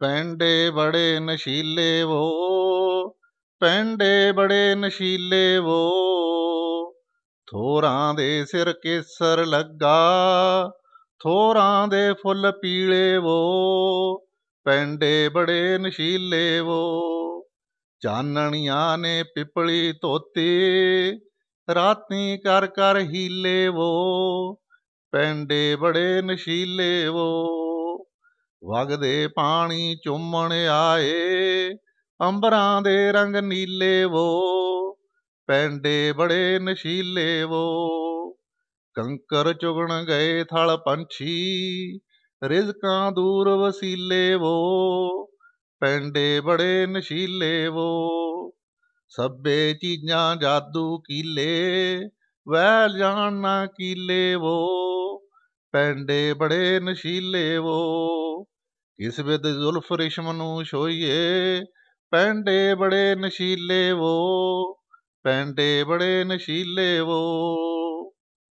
ਪੈਂਡੇ ਬੜੇ ਨਸ਼ੀਲੇ ਵੋ ਪੈਂਡੇ ਬੜੇ ਨਸ਼ੀਲੇ ਵੋ ਥੋਰਾਂ ਦੇ ਸਿਰ ਕੇਸਰ ਲੱਗਾ ਥੋਰਾਂ ਦੇ ਫੁੱਲ ਪੀਲੇ ਵੋ ਪੈਂਡੇ ਬੜੇ ਨਸ਼ੀਲੇ ਵੋ ਚਾਨਣੀਆਂ ਨੇ ਪਿਪਲੀ ਧੋਤੀ ਰਾਤੀ ਕਰ ਕਰ ਹੀਲੇ ਵੋ ਪੈਂਡੇ ਬੜੇ ਨਸ਼ੀਲੇ ਵੋ ਵਗਦੇ ਪਾਣੀ ਚੁੰਮਣ ਆਏ ਅੰਬਰਾਂ ਦੇ ਰੰਗ ਨੀਲੇ ਵੋ ਪੈਂਡੇ ਬੜੇ ਨਸ਼ੀਲੇ ਵੋ ਕੰਕਰ ਚੁਗਣ ਗਏ ਥਲ ਪੰਛੀ ਰਿਜ਼ਕਾਂ ਦੂਰ ਵਸੀਲੇ ਵੋ ਪੈਂਡੇ ਬੜੇ ਨਸ਼ੀਲੇ ਵੋ ਸੱਬੇ ਚੀਜ਼ਾਂ ਜਾਦੂ ਕੀਲੇ ਵਹਿ ਜਾਣ ਨਾ ਕੀਲੇ ਵੋ ਪੈਂਡੇ ਬੜੇ ਨਸ਼ੀਲੇ ਵੋ ਕਿਸ ਬਿਦ ਜ਼ੁਲਫ ਰਿਸ਼ਮ ਨੂੰ ਛੋਈਏ ਪੈਂਡੇ ਬੜੇ ਨਸ਼ੀਲੇ ਵੋ ਪੈਂਡੇ ਬੜੇ ਨਸ਼ੀਲੇ ਵੋ